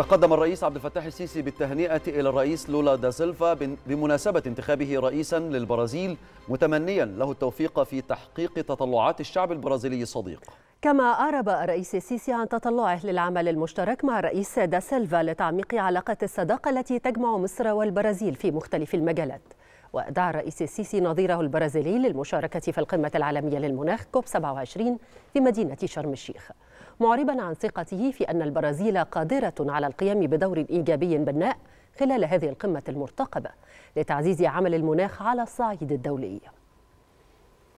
تقدم الرئيس عبد الفتاح السيسي بالتهنئة إلى الرئيس لولا دا سيلفا بمناسبة انتخابه رئيسا للبرازيل متمنيا له التوفيق في تحقيق تطلعات الشعب البرازيلي الصديق كما أعرب الرئيس السيسي عن تطلعه للعمل المشترك مع الرئيس دا سيلفا لتعميق علاقات الصداقة التي تجمع مصر والبرازيل في مختلف المجالات ودعا الرئيس السيسي نظيره البرازيلي للمشاركة في القمة العالمية للمناخ كوب 27 في مدينة شرم الشيخ معربا عن ثقته في أن البرازيل قادرة على القيام بدور إيجابي بناء خلال هذه القمة المرتقبة لتعزيز عمل المناخ على الصعيد الدولي